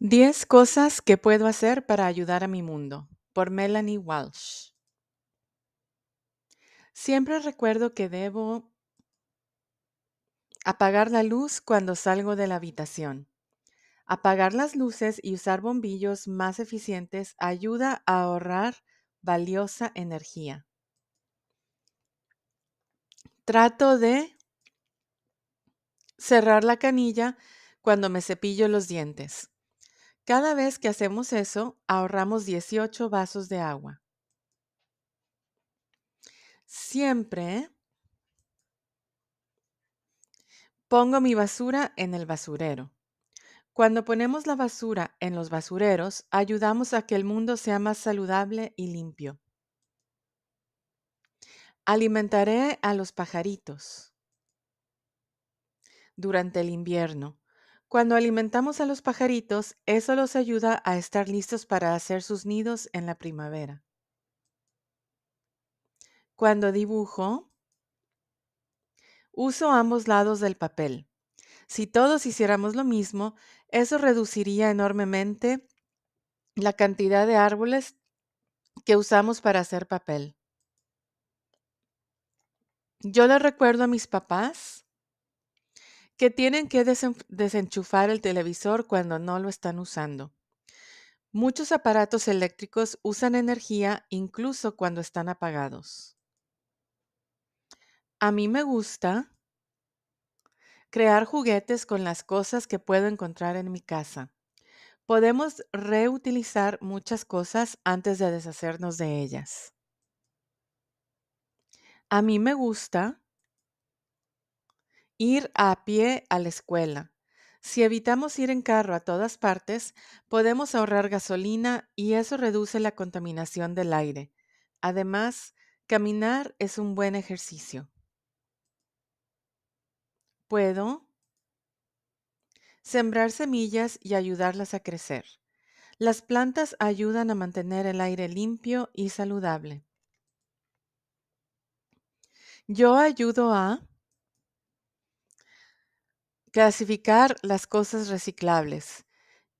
10 cosas que puedo hacer para ayudar a mi mundo, por Melanie Walsh. Siempre recuerdo que debo apagar la luz cuando salgo de la habitación. Apagar las luces y usar bombillos más eficientes ayuda a ahorrar valiosa energía. Trato de cerrar la canilla cuando me cepillo los dientes. Cada vez que hacemos eso, ahorramos 18 vasos de agua. Siempre pongo mi basura en el basurero. Cuando ponemos la basura en los basureros, ayudamos a que el mundo sea más saludable y limpio. Alimentaré a los pajaritos durante el invierno. Cuando alimentamos a los pajaritos, eso los ayuda a estar listos para hacer sus nidos en la primavera. Cuando dibujo, uso ambos lados del papel. Si todos hiciéramos lo mismo, eso reduciría enormemente la cantidad de árboles que usamos para hacer papel. Yo le recuerdo a mis papás que tienen que desenchufar el televisor cuando no lo están usando. Muchos aparatos eléctricos usan energía incluso cuando están apagados. A mí me gusta crear juguetes con las cosas que puedo encontrar en mi casa. Podemos reutilizar muchas cosas antes de deshacernos de ellas. A mí me gusta Ir a pie a la escuela. Si evitamos ir en carro a todas partes, podemos ahorrar gasolina y eso reduce la contaminación del aire. Además, caminar es un buen ejercicio. Puedo sembrar semillas y ayudarlas a crecer. Las plantas ayudan a mantener el aire limpio y saludable. Yo ayudo a clasificar las cosas reciclables.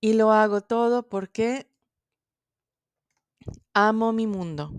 Y lo hago todo porque amo mi mundo.